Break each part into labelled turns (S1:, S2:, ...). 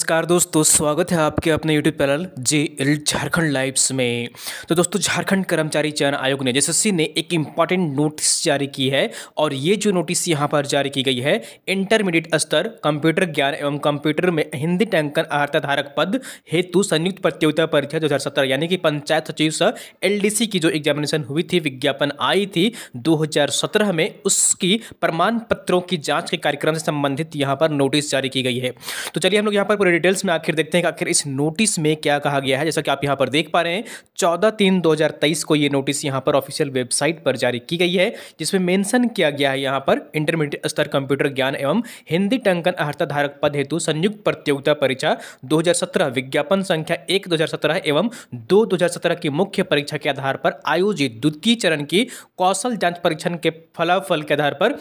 S1: नमस्कार दोस्तों स्वागत है आपके अपने YouTube channel J L Jharkhand lives में तो दोस्तों झारखंड कर्मचारी चयन आयोग ने जेएसएससी ने एक इम्पॉर्टेंट नोटिस जारी की है और ये जो नोटिस यहाँ पर जारी की गई है इंटरमीडिएट स्तर कंप्यूटर ज्ञान एवं कंप्यूटर में हिंदी टैंकन अर्हता धारक पद हेतु संयुक्त प्रतियोगिता परीक्षा दो यानी कि पंचायत सचिव स एल की जो एग्जामिनेशन हुई थी विज्ञापन आई थी दो में उसकी प्रमाण पत्रों की जाँच के कार्यक्रम से संबंधित यहाँ पर नोटिस जारी की गई है तो चलिए हम लोग यहाँ पर पूरे डिटेल्स में आखिर देखते हैं कि आखिर इस नोटिस में क्या कहा गया है जैसा कि आप यहाँ पर देख पा रहे हैं चौदह तीन दो को ये नोटिस यहाँ पर ऑफिशियल वेबसाइट पर जारी की गई है जिसमें मेंशन किया गया है यहाँ पर इंटरमीडिएट स्तर कंप्यूटर ज्ञान एवं हिंदी टंकन अर्हता धारक पद हेतु संयुक्त प्रतियोगिता परीक्षा 2017 विज्ञापन संख्या एक 2017 एवं दो 2017 की मुख्य परीक्षा के आधार पर आयोजित द्वितीय चरण की कौशल जांच परीक्षण के फलाफल के आधार पर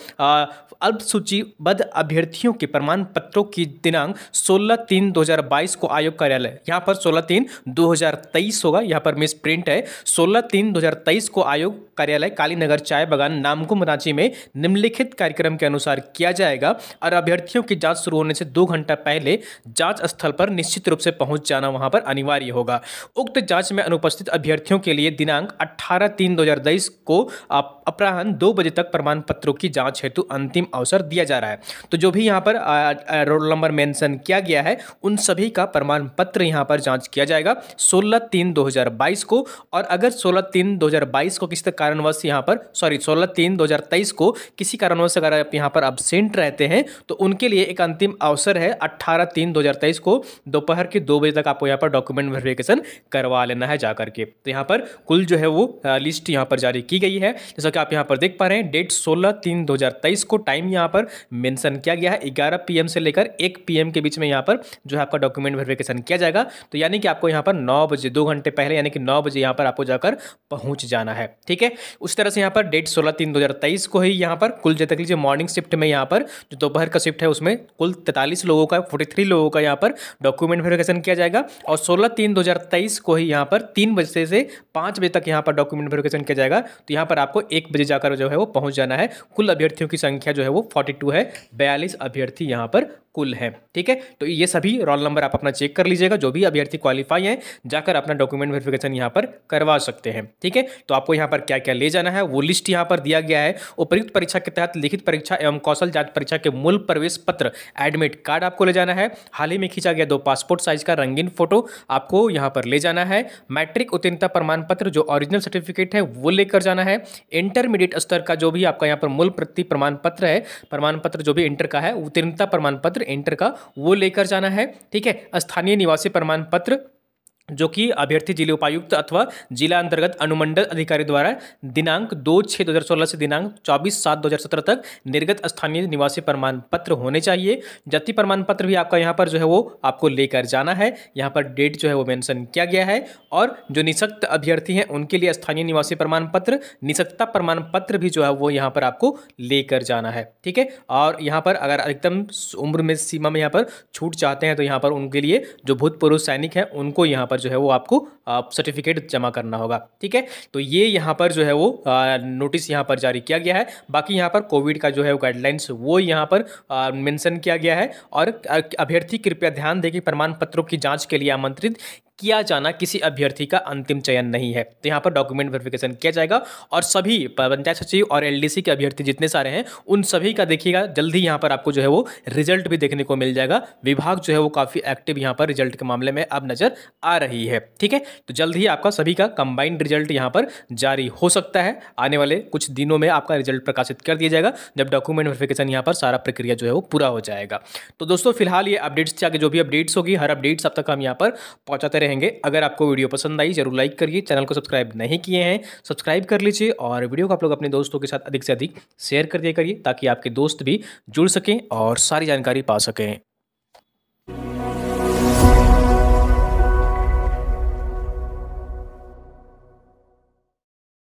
S1: अल्पसूचीबद्ध अभ्यर्थियों के प्रमाण पत्रों की दिनांक सोलह तीन तीन 2022 को आयोग कार्यालय यहाँ पर 16 तीन 2023 होगा यहाँ पर मिस प्रिंट है 16 तीन 2023 को आयोग कार्यालय कालीनगर चाय बगान नामकुम रांची में निम्नलिखित कार्यक्रम के अनुसार किया जाएगा और अभ्यर्थियों की जाँच शुरू होने से दो घंटा पहले जाँच स्थल पर निश्चित रूप से पहुंच जाना वहाँ पर अनिवार्य होगा उक्त जाँच में अनुपस्थित अभ्यर्थियों के लिए दिनांक अठारह तीन तेईस को अपराहन दो बजे तक प्रमाण पत्रों की जांच हेतु अंतिम अवसर दिया जा रहा है तो जो भी यहाँ पर रोल नंबर मेंशन किया गया है उन सभी का प्रमाण पत्र यहाँ पर जांच किया जाएगा सोलह तीन दो हजार बाईस को और अगर सोलह तीन दो हजार बाईस को किसी कारणवश यहाँ पर सॉरी सोलह तीन दो हजार तेईस को किसी कारणवश अगर आप यहाँ पर अब्सेंट रहते हैं तो उनके लिए एक अंतिम अवसर है अट्ठारह तीन दो हजार तेईस को दोपहर के दो बजे तक आपको यहाँ पर डॉक्यूमेंट वेरिफिकेशन करवा लेना है जाकर के तो यहाँ पर कुल जो है वो लिस्ट यहाँ पर जारी की गई है जैसा कि आप यहाँ पर देख पा रहे हैं डेट 16 तीन 2023 को टाइम यहाँ पर मेंशन किया गया है 11 पीएम से लेकर 1 पीएम के बीच में यहाँ पर जो है आपका डॉक्यूमेंट वेरिफिकेशन किया जाएगा तो यानी कि आपको यहाँ पर नौ बजे दो घंटे पहले यानी कि नौ बजे यहाँ पर आपको जाकर पहुँच जाना है ठीक है उस तरह से यहाँ पर डेट सोलह तीन दो को ही यहाँ पर कुल जैसे लीजिए मॉर्निंग शिफ्ट में यहाँ पर जो दोपहर का शिफ्ट है उसमें कुल तैतालीस लोगों का फोर्टी लोगों का यहाँ पर डॉक्यूमेंट वेरिफिकेशन किया जाएगा और सोलह तीन दो को ही यहाँ पर तीन बजे से पाँच बजे तक यहाँ पर डॉक्यूमेंट वेरिफिकेशन किया जाएगा तो यहाँ पर आपको एक बजे जाकर जो है वो पहुँच जाना है कुल अभ्यर्थियों की संख्या जो है वो फोर्टी है बयालीस अभ्यर्थी यहाँ पर कुल है ठीक है तो ये सभी रोल नंबर आप अपना चेक कर लीजिएगा जो भी अभ्यर्थी क्वालिफाई हैं जाकर अपना डॉक्यूमेंट वेरिफिकेशन यहाँ पर करवा सकते हैं ठीक है तो आपको यहाँ पर क्या क्या ले जाना है वो लिस्ट यहाँ पर दिया गया है उपयुक्त परीक्षा के तहत लिखित परीक्षा एवं कौशल जांच परीक्षा के मूल प्रवेश पत्र एडमिट कार्ड आपको ले जाना है हाल ही में खींचा गया दो पासपोर्ट साइज का रंगीन फोटो आपको यहाँ पर ले जाना है मैट्रिक उत्तीर्णता प्रमाण पत्र जो ओरिजिनल सर्टिफिकेट है वो लेकर जाना है इंटरमीडिएट स्तर का जो भी आपका यहाँ पर मूल प्रति प्रमाण पत्र है प्रमाण पत्र जो भी इंटर का है उत्तीर्णता प्रमाण पत्र इंटर का वो लेकर जाना है ठीक है स्थानीय निवासी प्रमाण पत्र जो कि अभ्यर्थी जिले उपायुक्त अथवा जिला अंतर्गत अनुमंडल अधिकारी द्वारा दिनांक दो छः दो हज़ार सोलह से दिनांक चौबीस सात दो हज़ार सत्रह तक निर्गत स्थानीय निवासी प्रमाण पत्र होने चाहिए जाति प्रमाण पत्र भी आपका यहाँ पर जो है वो आपको लेकर जाना है यहाँ पर डेट जो है वो मेंशन किया गया है और जो निशक्त अभ्यर्थी हैं उनके लिए स्थानीय निवासी प्रमाण पत्र निशक्तता प्रमाण पत्र भी जो है वो यहाँ पर आपको लेकर जाना है ठीक है और यहाँ पर अगर अधिकतम उम्र में सीमा में यहाँ पर छूट चाहते हैं तो यहाँ पर उनके लिए जो भूतपूर्व सैनिक हैं उनको यहाँ पर पर जो है वो आपको सर्टिफिकेट जमा करना होगा ठीक है तो ये यहाँ पर जो है वो नोटिस यहाँ पर जारी किया गया है बाकी यहाँ पर कोविड का जो है वो गाइडलाइंस वो यहाँ पर मेंशन किया गया है और अभ्यर्थी कृपया ध्यान दें कि प्रमाण पत्रों की जांच के लिए आमंत्रित किया जाना किसी अभ्यर्थी का अंतिम चयन नहीं है तो यहाँ पर डॉक्यूमेंट वेरिफिकेशन किया जाएगा और सभी पंचायत सचिव और एलडीसी के अभ्यर्थी जितने सारे हैं उन सभी का देखिएगा जल्द ही यहाँ पर आपको जो है वो रिजल्ट भी देखने को मिल जाएगा विभाग जो है वो काफ़ी एक्टिव यहाँ पर रिजल्ट के मामले में अब नज़र आ रही है ठीक है तो जल्द ही आपका सभी का कंबाइंड रिजल्ट यहाँ पर जारी हो सकता है आने वाले कुछ दिनों में आपका रिजल्ट प्रकाशित कर दिया जाएगा जब डॉक्यूमेंट वेरिफिकेशन यहाँ पर सारा प्रक्रिया जो है वो पूरा हो जाएगा तो दोस्तों फिलहाल ये अपडेट्स आगे जो भी अपडेट्स होगी हर अपडेट्स अब तक हम यहाँ पर पहुँचाते रहे रहेंगे अगर आपको वीडियो पसंद आई जरूर लाइक करिए चैनल को सब्सक्राइब नहीं किए हैं सब्सक्राइब कर लीजिए और वीडियो को आप लोग अपने दोस्तों के साथ अधिक से अधिक शेयर कर दिया करिए ताकि आपके दोस्त भी जुड़ सकें और सारी जानकारी पा सकें